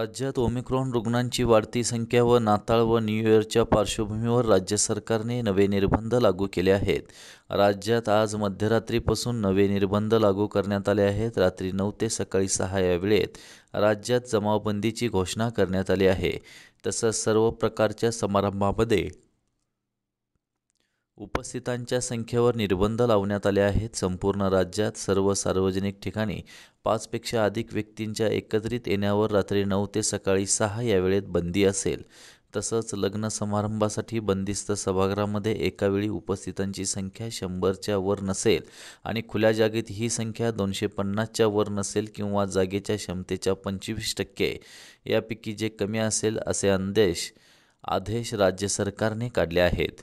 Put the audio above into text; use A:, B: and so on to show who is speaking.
A: राज्यात ओमिक्रॉन रुग्णांची वाढती संख्या व नाताळ व न्यू इयरच्या पार्श्वभूमीवर राज्य सरकारने नवे निर्बंध लागू केले आहेत राज्यात आज मध्यरात्रीपासून नवे निर्बंध लागू करण्यात आले आहेत रात्री नऊ ते सकाळी सहा या वेळेत राज्यात जमावबंदीची घोषणा करण्यात आली आहे तसंच सर्व प्रकारच्या समारंभामध्ये उपस्थितांच्या संख्येवर निर्बंध लावण्यात आले आहेत संपूर्ण राज्यात सर्व सार्वजनिक ठिकाणी पाचपेक्षा अधिक व्यक्तींच्या एकत्रित येण्यावर रात्री नऊ ते सकाळी सहा या वेळेत बंदी असेल तसंच लग्न समारंभासाठी बंदिस्त सभागृहामध्ये एकावेळी उपस्थितांची संख्या शंभरच्या वर नसेल आणि खुल्या जागेत ही संख्या दोनशे पन्नासच्या वर नसेल किंवा जागेच्या क्षमतेच्या पंचवीस टक्के यापैकी जे कमी असेल असे आदेश आदेश राज्य सरकारने काढले आहेत